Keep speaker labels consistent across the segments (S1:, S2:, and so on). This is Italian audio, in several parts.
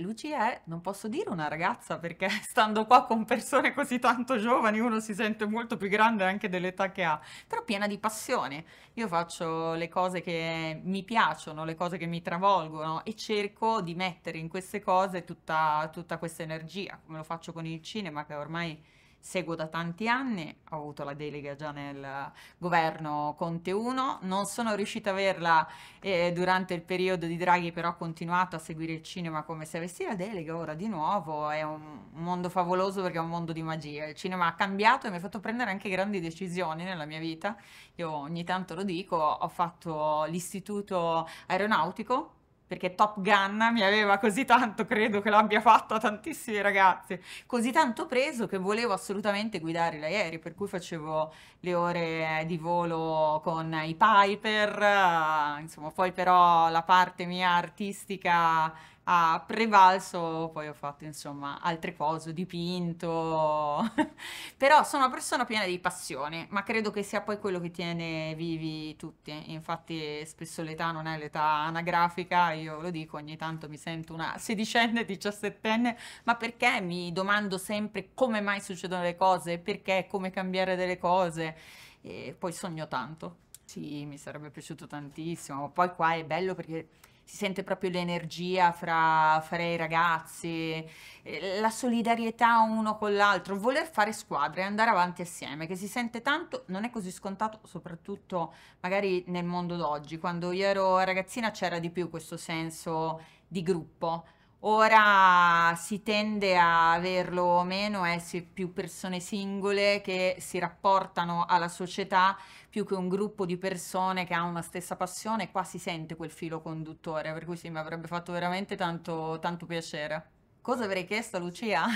S1: Luci è, non posso dire una ragazza perché stando qua con persone così tanto giovani uno si sente molto più grande anche dell'età che ha, però piena di passione. Io faccio le cose che mi piacciono, le cose che mi travolgono e cerco di mettere in queste cose tutta, tutta questa energia, come lo faccio con il cinema che ormai seguo da tanti anni, ho avuto la delega già nel governo Conte 1, non sono riuscita a averla eh, durante il periodo di Draghi, però ho continuato a seguire il cinema come se avessi la delega, ora di nuovo è un mondo favoloso perché è un mondo di magia, il cinema ha cambiato e mi ha fatto prendere anche grandi decisioni nella mia vita, io ogni tanto lo dico, ho fatto l'istituto aeronautico perché Top Gun mi aveva così tanto, credo che l'abbia fatto a tantissimi ragazzi, così tanto preso che volevo assolutamente guidare l'aereo, per cui facevo le ore di volo con i Piper, eh, insomma, poi però la parte mia artistica ha prevalso, poi ho fatto insomma altre cose, ho dipinto, però sono una persona piena di passione, ma credo che sia poi quello che tiene vivi tutti, infatti spesso l'età non è l'età anagrafica, io lo dico, ogni tanto mi sento una sedicenne, diciassettenne, ma perché mi domando sempre come mai succedono le cose, perché, come cambiare delle cose, e poi sogno tanto. Sì, mi sarebbe piaciuto tantissimo, poi qua è bello perché si sente proprio l'energia fra, fra i ragazzi, eh, la solidarietà uno con l'altro, voler fare squadre, andare avanti assieme, che si sente tanto, non è così scontato, soprattutto magari nel mondo d'oggi, quando io ero ragazzina c'era di più questo senso di gruppo Ora si tende a averlo meno, è eh, più persone singole che si rapportano alla società più che un gruppo di persone che ha una stessa passione, qua si sente quel filo conduttore, per cui sì, mi avrebbe fatto veramente tanto, tanto piacere. Cosa avrei chiesto a Lucia?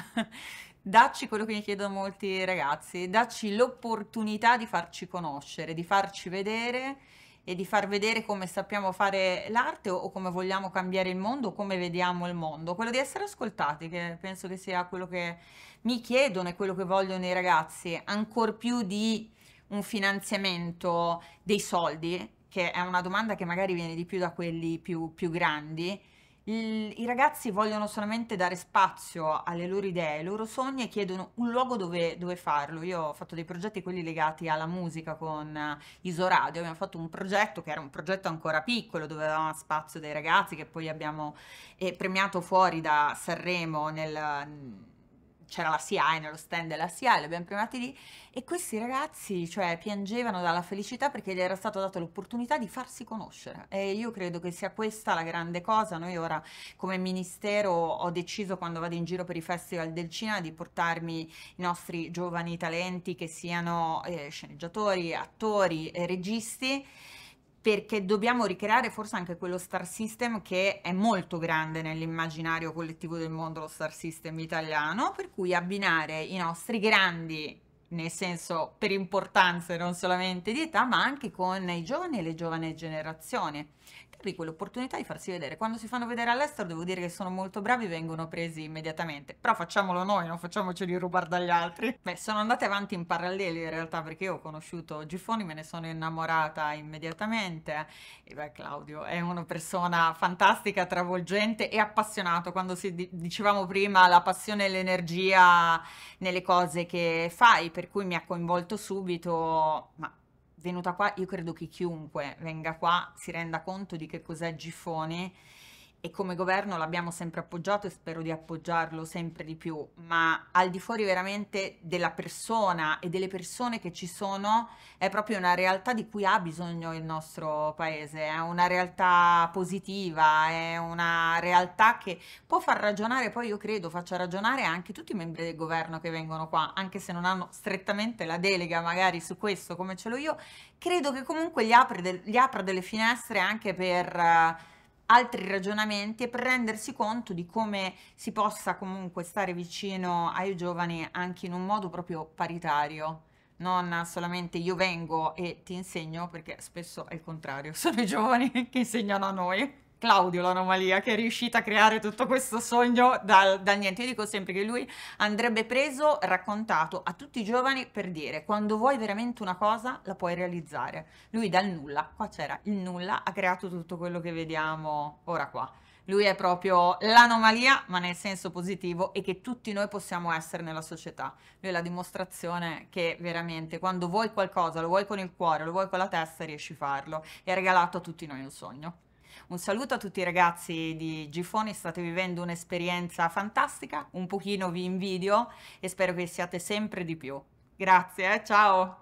S1: dacci quello che mi chiedono molti ragazzi, dacci l'opportunità di farci conoscere, di farci vedere e di far vedere come sappiamo fare l'arte o, o come vogliamo cambiare il mondo, o come vediamo il mondo, quello di essere ascoltati, che penso che sia quello che mi chiedono e quello che vogliono i ragazzi, ancor più di un finanziamento dei soldi, che è una domanda che magari viene di più da quelli più, più grandi il, I ragazzi vogliono solamente dare spazio alle loro idee, ai loro sogni e chiedono un luogo dove, dove farlo. Io ho fatto dei progetti, quelli legati alla musica con eh, Isoradio, abbiamo fatto un progetto che era un progetto ancora piccolo dove avevamo spazio dei ragazzi che poi abbiamo eh, premiato fuori da Sanremo nel c'era la SIAE, nello stand della SIAE, li abbiamo premiati lì, e questi ragazzi, cioè, piangevano dalla felicità perché gli era stata data l'opportunità di farsi conoscere. E io credo che sia questa la grande cosa. Noi ora, come ministero, ho deciso quando vado in giro per i festival del cinema di portarmi i nostri giovani talenti, che siano eh, sceneggiatori, attori, eh, registi, perché dobbiamo ricreare forse anche quello star system che è molto grande nell'immaginario collettivo del mondo, lo star system italiano, per cui abbinare i nostri grandi, nel senso per importanza non solamente di età, ma anche con i giovani e le giovani generazioni altri quell'opportunità di farsi vedere. Quando si fanno vedere all'estero devo dire che sono molto bravi, vengono presi immediatamente. Però facciamolo noi, non facciamoceli rubare dagli altri. Beh, sono andate avanti in parallelo in realtà perché io ho conosciuto Gifoni, me ne sono innamorata immediatamente. E beh, Claudio è una persona fantastica, travolgente e appassionato. Quando si dicevamo prima la passione e l'energia nelle cose che fai, per cui mi ha coinvolto subito, ma venuta qua, io credo che chiunque venga qua si renda conto di che cos'è Gifone e come governo l'abbiamo sempre appoggiato e spero di appoggiarlo sempre di più, ma al di fuori veramente della persona e delle persone che ci sono è proprio una realtà di cui ha bisogno il nostro paese, è una realtà positiva, è una realtà che può far ragionare, poi io credo faccia ragionare anche tutti i membri del governo che vengono qua, anche se non hanno strettamente la delega magari su questo come ce l'ho io, credo che comunque gli, apra delle finestre anche per altri ragionamenti e per rendersi conto di come si possa comunque stare vicino ai giovani anche in un modo proprio paritario non solamente io vengo e ti insegno, perché spesso è il contrario, sono i giovani che insegnano a noi. Claudio l'anomalia che è riuscita a creare tutto questo sogno dal, dal, niente. Io dico sempre che lui andrebbe preso, raccontato a tutti i giovani per dire quando vuoi veramente una cosa la puoi realizzare. Lui dal nulla, qua c'era il nulla, ha creato tutto quello che vediamo ora qua. Lui è proprio l'anomalia, ma nel senso positivo, e che tutti noi possiamo essere nella società. Lui è la dimostrazione che veramente quando vuoi qualcosa, lo vuoi con il cuore, lo vuoi con la testa, riesci a farlo. E ha regalato a tutti noi un sogno. Un saluto a tutti i ragazzi di Gifoni, state vivendo un'esperienza fantastica, un pochino vi invidio e spero che siate sempre di più. Grazie, eh? ciao!